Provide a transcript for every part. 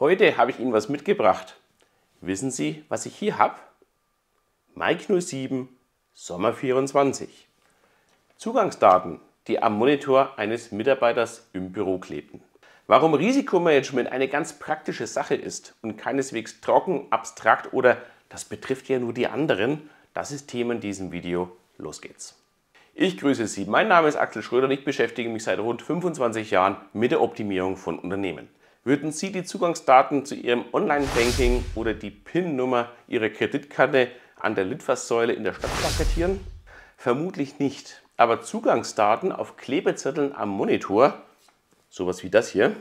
Heute habe ich Ihnen was mitgebracht. Wissen Sie, was ich hier habe? Mike 07 Sommer 24. Zugangsdaten, die am Monitor eines Mitarbeiters im Büro klebten. Warum Risikomanagement eine ganz praktische Sache ist und keineswegs trocken, abstrakt oder das betrifft ja nur die anderen, das ist Thema in diesem Video. Los geht's. Ich grüße Sie. Mein Name ist Axel Schröder und ich beschäftige mich seit rund 25 Jahren mit der Optimierung von Unternehmen. Würden Sie die Zugangsdaten zu Ihrem Online-Banking oder die PIN-Nummer Ihrer Kreditkarte an der Litfaßsäule in der Stadt plakatieren? Vermutlich nicht. Aber Zugangsdaten auf Klebezetteln am Monitor, sowas wie das hier,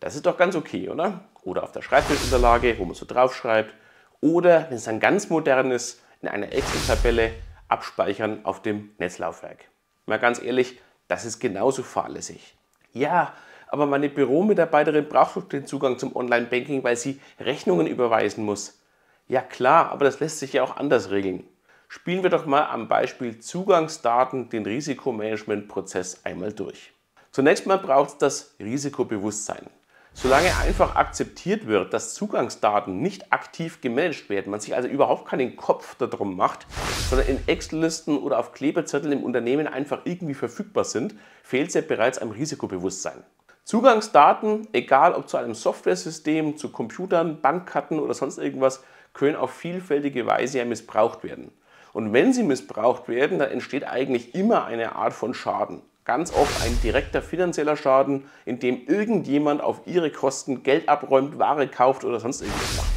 das ist doch ganz okay, oder? Oder auf der Schreibtischunterlage, wo man so draufschreibt. Oder, wenn es dann ganz modern ist, in einer Excel-Tabelle abspeichern auf dem Netzlaufwerk. Mal ganz ehrlich, das ist genauso fahrlässig. Ja, aber meine Büromitarbeiterin braucht doch den Zugang zum Online-Banking, weil sie Rechnungen überweisen muss. Ja klar, aber das lässt sich ja auch anders regeln. Spielen wir doch mal am Beispiel Zugangsdaten den Risikomanagement-Prozess einmal durch. Zunächst mal braucht es das Risikobewusstsein. Solange einfach akzeptiert wird, dass Zugangsdaten nicht aktiv gemanagt werden, man sich also überhaupt keinen Kopf darum macht, sondern in Excel-Listen oder auf Klebezetteln im Unternehmen einfach irgendwie verfügbar sind, fehlt es ja bereits am Risikobewusstsein. Zugangsdaten, egal ob zu einem Software-System, zu Computern, Bankkarten oder sonst irgendwas, können auf vielfältige Weise ja missbraucht werden. Und wenn sie missbraucht werden, dann entsteht eigentlich immer eine Art von Schaden. Ganz oft ein direkter finanzieller Schaden, in dem irgendjemand auf ihre Kosten Geld abräumt, Ware kauft oder sonst irgendwas macht.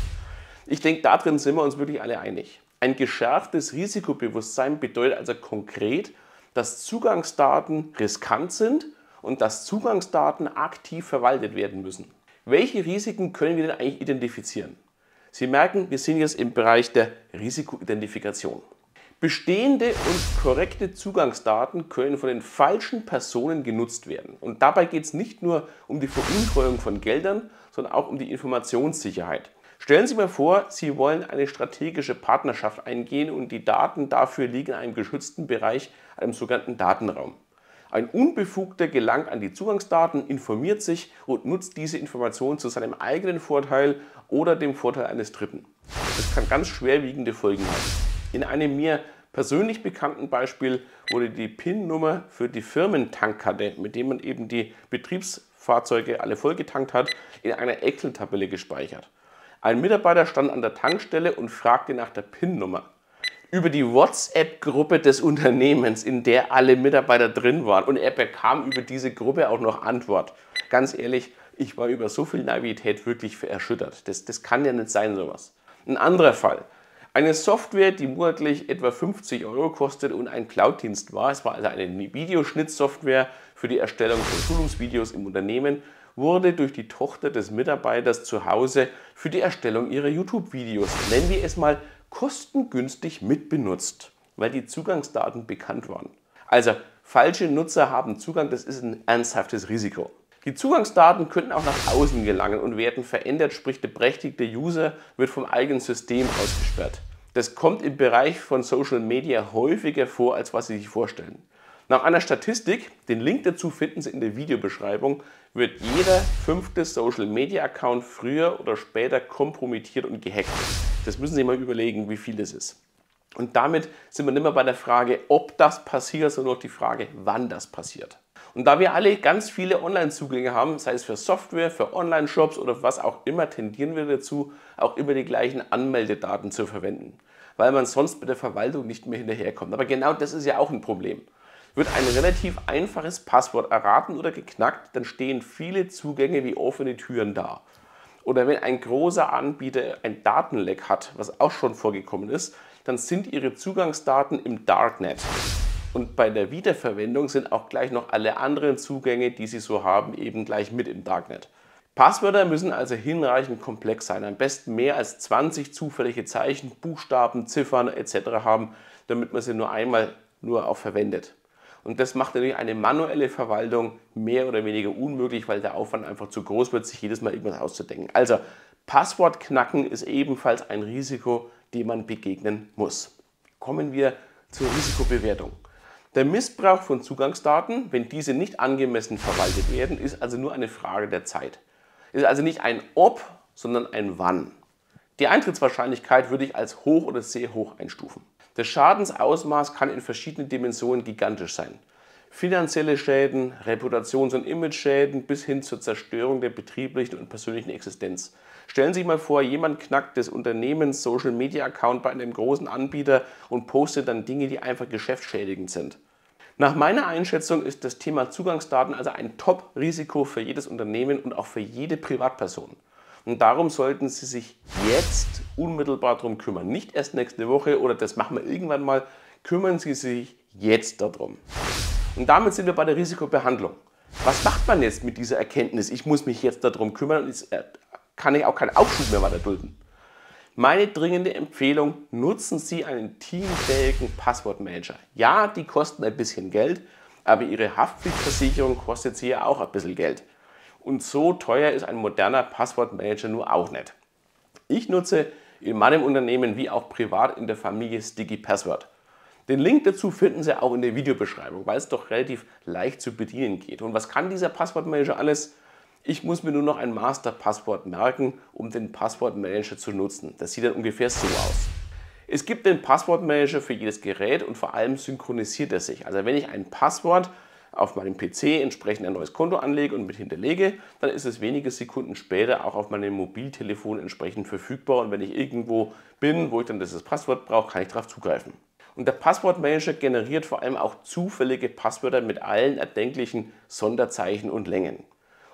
Ich denke, darin sind wir uns wirklich alle einig. Ein geschärftes Risikobewusstsein bedeutet also konkret, dass Zugangsdaten riskant sind und dass Zugangsdaten aktiv verwaltet werden müssen. Welche Risiken können wir denn eigentlich identifizieren? Sie merken, wir sind jetzt im Bereich der Risikoidentifikation. Bestehende und korrekte Zugangsdaten können von den falschen Personen genutzt werden. Und dabei geht es nicht nur um die Veruntreuung von Geldern, sondern auch um die Informationssicherheit. Stellen Sie mir vor, Sie wollen eine strategische Partnerschaft eingehen und die Daten dafür liegen in einem geschützten Bereich, einem sogenannten Datenraum. Ein Unbefugter gelangt an die Zugangsdaten, informiert sich und nutzt diese Informationen zu seinem eigenen Vorteil oder dem Vorteil eines Dritten. Das kann ganz schwerwiegende Folgen haben. In einem mir persönlich bekannten Beispiel wurde die PIN-Nummer für die Firmentankkarte, mit dem man eben die Betriebsfahrzeuge alle vollgetankt hat, in einer Excel-Tabelle gespeichert. Ein Mitarbeiter stand an der Tankstelle und fragte nach der PIN-Nummer über die WhatsApp-Gruppe des Unternehmens, in der alle Mitarbeiter drin waren. Und er bekam über diese Gruppe auch noch Antwort. Ganz ehrlich, ich war über so viel Naivität wirklich erschüttert. Das, das kann ja nicht sein, sowas. Ein anderer Fall. Eine Software, die monatlich etwa 50 Euro kostet und ein Cloud-Dienst war, es war also eine Videoschnittsoftware für die Erstellung von Schulungsvideos im Unternehmen, wurde durch die Tochter des Mitarbeiters zu Hause für die Erstellung ihrer YouTube-Videos, nennen wir es mal kostengünstig mitbenutzt, weil die Zugangsdaten bekannt waren. Also falsche Nutzer haben Zugang, das ist ein ernsthaftes Risiko. Die Zugangsdaten könnten auch nach außen gelangen und werden verändert, sprich der berechtigte User wird vom eigenen System ausgesperrt. Das kommt im Bereich von Social Media häufiger vor, als was Sie sich vorstellen. Nach einer Statistik, den Link dazu finden Sie in der Videobeschreibung, wird jeder fünfte Social Media Account früher oder später kompromittiert und gehackt. Das müssen Sie mal überlegen, wie viel das ist. Und damit sind wir nicht mehr bei der Frage, ob das passiert, sondern auch die Frage, wann das passiert. Und da wir alle ganz viele Online-Zugänge haben, sei es für Software, für Online-Shops oder was auch immer, tendieren wir dazu, auch immer die gleichen Anmeldedaten zu verwenden, weil man sonst mit der Verwaltung nicht mehr hinterherkommt. Aber genau das ist ja auch ein Problem. Wird ein relativ einfaches Passwort erraten oder geknackt, dann stehen viele Zugänge wie offene Türen da. Oder wenn ein großer Anbieter ein Datenleck hat, was auch schon vorgekommen ist, dann sind ihre Zugangsdaten im Darknet. Und bei der Wiederverwendung sind auch gleich noch alle anderen Zugänge, die sie so haben, eben gleich mit im Darknet. Passwörter müssen also hinreichend komplex sein, am besten mehr als 20 zufällige Zeichen, Buchstaben, Ziffern etc. haben, damit man sie nur einmal nur auch verwendet. Und das macht natürlich eine manuelle Verwaltung mehr oder weniger unmöglich, weil der Aufwand einfach zu groß wird, sich jedes Mal irgendwas auszudenken. Also Passwortknacken ist ebenfalls ein Risiko, dem man begegnen muss. Kommen wir zur Risikobewertung. Der Missbrauch von Zugangsdaten, wenn diese nicht angemessen verwaltet werden, ist also nur eine Frage der Zeit. Ist also nicht ein Ob, sondern ein Wann. Die Eintrittswahrscheinlichkeit würde ich als hoch oder sehr hoch einstufen. Das Schadensausmaß kann in verschiedenen Dimensionen gigantisch sein. Finanzielle Schäden, Reputations- und Imageschäden bis hin zur Zerstörung der betrieblichen und persönlichen Existenz. Stellen Sie sich mal vor, jemand knackt des Unternehmens Social Media Account bei einem großen Anbieter und postet dann Dinge, die einfach geschäftsschädigend sind. Nach meiner Einschätzung ist das Thema Zugangsdaten also ein Top-Risiko für jedes Unternehmen und auch für jede Privatperson. Und darum sollten Sie sich jetzt unmittelbar darum kümmern. Nicht erst nächste Woche oder das machen wir irgendwann mal. Kümmern Sie sich jetzt darum. Und damit sind wir bei der Risikobehandlung. Was macht man jetzt mit dieser Erkenntnis? Ich muss mich jetzt darum kümmern und jetzt äh, kann ich auch keinen Aufschub mehr weiter dulden. Meine dringende Empfehlung, nutzen Sie einen teamfähigen Passwortmanager. Ja, die kosten ein bisschen Geld, aber Ihre Haftpflichtversicherung kostet Sie ja auch ein bisschen Geld. Und so teuer ist ein moderner Passwortmanager nur auch nicht. Ich nutze in meinem Unternehmen wie auch privat in der Familie Sticky Password. Den Link dazu finden Sie auch in der Videobeschreibung, weil es doch relativ leicht zu bedienen geht. Und was kann dieser Passwortmanager alles? Ich muss mir nur noch ein Masterpasswort merken, um den Passwortmanager zu nutzen. Das sieht dann ungefähr so aus. Es gibt den Passwortmanager für jedes Gerät und vor allem synchronisiert er sich. Also wenn ich ein Passwort auf meinem PC entsprechend ein neues Konto anlege und mit hinterlege, dann ist es wenige Sekunden später auch auf meinem Mobiltelefon entsprechend verfügbar und wenn ich irgendwo bin, wo ich dann dieses Passwort brauche, kann ich darauf zugreifen. Und der Passwortmanager generiert vor allem auch zufällige Passwörter mit allen erdenklichen Sonderzeichen und Längen.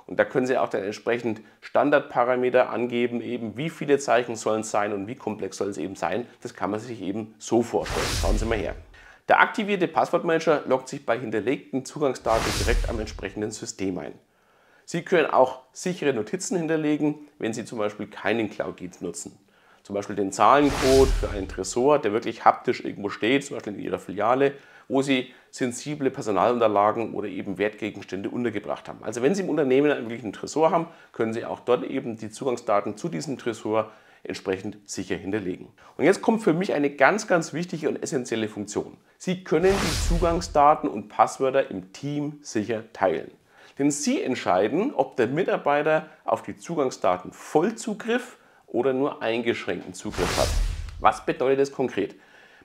Und da können Sie auch dann entsprechend Standardparameter angeben, eben wie viele Zeichen sollen es sein und wie komplex soll es eben sein. Das kann man sich eben so vorstellen. Schauen Sie mal her. Der aktivierte Passwortmanager loggt sich bei hinterlegten Zugangsdaten direkt am entsprechenden System ein. Sie können auch sichere Notizen hinterlegen, wenn Sie zum Beispiel keinen Cloud-Dienst nutzen. Zum Beispiel den Zahlencode für einen Tresor, der wirklich haptisch irgendwo steht, zum Beispiel in Ihrer Filiale, wo Sie sensible Personalunterlagen oder eben Wertgegenstände untergebracht haben. Also wenn Sie im Unternehmen einen einen Tresor haben, können Sie auch dort eben die Zugangsdaten zu diesem Tresor entsprechend sicher hinterlegen. Und jetzt kommt für mich eine ganz, ganz wichtige und essentielle Funktion. Sie können die Zugangsdaten und Passwörter im Team sicher teilen. Denn Sie entscheiden, ob der Mitarbeiter auf die Zugangsdaten Vollzugriff oder nur eingeschränkten Zugriff hat. Was bedeutet das konkret?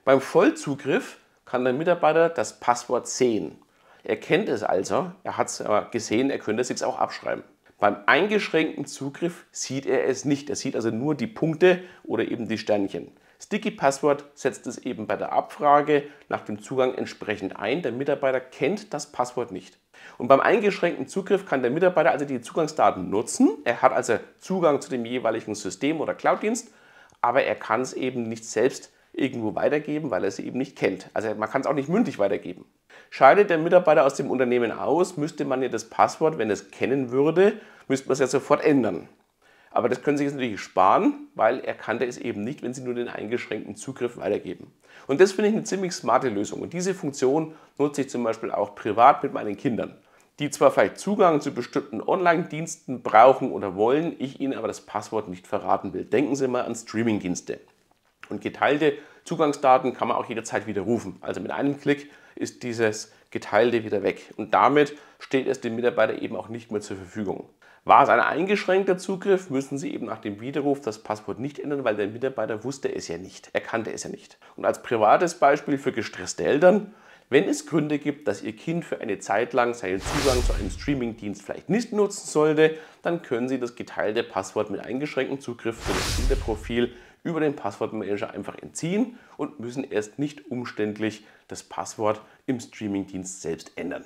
Beim Vollzugriff kann der Mitarbeiter das Passwort sehen. Er kennt es also, er hat es gesehen, er könnte es jetzt auch abschreiben. Beim eingeschränkten Zugriff sieht er es nicht. Er sieht also nur die Punkte oder eben die Sternchen. Sticky Passwort setzt es eben bei der Abfrage nach dem Zugang entsprechend ein. Der Mitarbeiter kennt das Passwort nicht. Und beim eingeschränkten Zugriff kann der Mitarbeiter also die Zugangsdaten nutzen. Er hat also Zugang zu dem jeweiligen System oder Cloud-Dienst, aber er kann es eben nicht selbst irgendwo weitergeben, weil er es eben nicht kennt. Also man kann es auch nicht mündlich weitergeben. Scheidet der Mitarbeiter aus dem Unternehmen aus, müsste man ja das Passwort, wenn es kennen würde, müsste man es ja sofort ändern. Aber das können Sie jetzt natürlich sparen, weil er kannte es eben nicht, wenn Sie nur den eingeschränkten Zugriff weitergeben. Und das finde ich eine ziemlich smarte Lösung. Und diese Funktion nutze ich zum Beispiel auch privat mit meinen Kindern, die zwar vielleicht Zugang zu bestimmten Online-Diensten brauchen oder wollen, ich ihnen aber das Passwort nicht verraten will. Denken Sie mal an Streaming-Dienste. Und geteilte Zugangsdaten kann man auch jederzeit widerrufen. Also mit einem Klick ist dieses Geteilte wieder weg. Und damit steht es dem Mitarbeiter eben auch nicht mehr zur Verfügung. War es ein eingeschränkter Zugriff, müssen Sie eben nach dem Widerruf das Passwort nicht ändern, weil der Mitarbeiter wusste es ja nicht, er kannte es ja nicht. Und als privates Beispiel für gestresste Eltern, wenn es Gründe gibt, dass Ihr Kind für eine Zeit lang seinen Zugang zu einem Streamingdienst vielleicht nicht nutzen sollte, dann können Sie das geteilte Passwort mit eingeschränktem Zugriff für das Kinderprofil über den Passwortmanager einfach entziehen und müssen erst nicht umständlich das Passwort im Streamingdienst selbst ändern.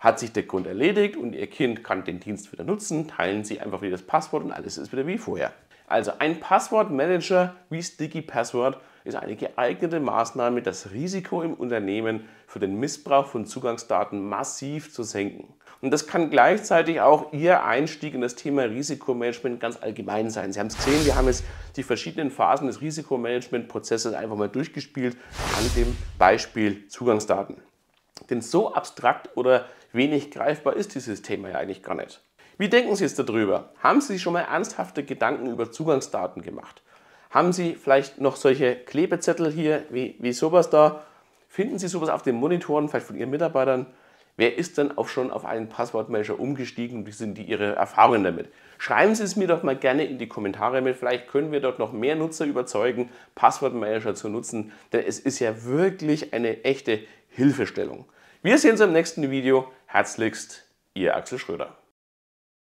Hat sich der Grund erledigt und Ihr Kind kann den Dienst wieder nutzen, teilen Sie einfach wieder das Passwort und alles ist wieder wie vorher. Also ein Passwortmanager wie Sticky Password ist eine geeignete Maßnahme, das Risiko im Unternehmen für den Missbrauch von Zugangsdaten massiv zu senken. Und das kann gleichzeitig auch Ihr Einstieg in das Thema Risikomanagement ganz allgemein sein. Sie haben es gesehen, wir haben jetzt die verschiedenen Phasen des Risikomanagementprozesses einfach mal durchgespielt an dem Beispiel Zugangsdaten. Denn so abstrakt oder wenig greifbar ist dieses Thema ja eigentlich gar nicht. Wie denken Sie jetzt darüber? Haben Sie sich schon mal ernsthafte Gedanken über Zugangsdaten gemacht? Haben Sie vielleicht noch solche Klebezettel hier, wie, wie sowas da? Finden Sie sowas auf den Monitoren, vielleicht von Ihren Mitarbeitern? Wer ist denn auch schon auf einen Passwortmanager umgestiegen und wie sind die Ihre Erfahrungen damit? Schreiben Sie es mir doch mal gerne in die Kommentare mit. Vielleicht können wir dort noch mehr Nutzer überzeugen, Passwortmanager zu nutzen, denn es ist ja wirklich eine echte Hilfestellung. Wir sehen uns im nächsten Video. Herzlichst, Ihr Axel Schröder.